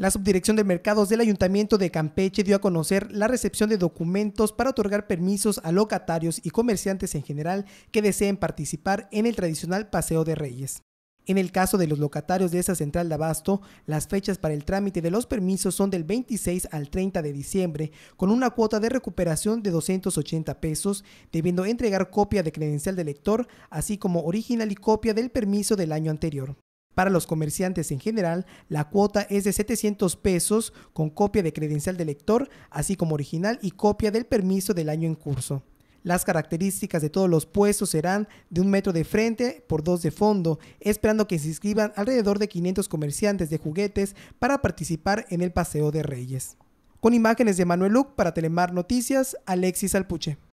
La Subdirección de Mercados del Ayuntamiento de Campeche dio a conocer la recepción de documentos para otorgar permisos a locatarios y comerciantes en general que deseen participar en el tradicional Paseo de Reyes. En el caso de los locatarios de esa central de abasto, las fechas para el trámite de los permisos son del 26 al 30 de diciembre, con una cuota de recuperación de 280 pesos, debiendo entregar copia de credencial de lector, así como original y copia del permiso del año anterior. Para los comerciantes en general, la cuota es de 700 pesos con copia de credencial de lector, así como original y copia del permiso del año en curso. Las características de todos los puestos serán de un metro de frente por dos de fondo, esperando que se inscriban alrededor de 500 comerciantes de juguetes para participar en el Paseo de Reyes. Con imágenes de Manuel Luc para Telemar Noticias, Alexis Alpuche.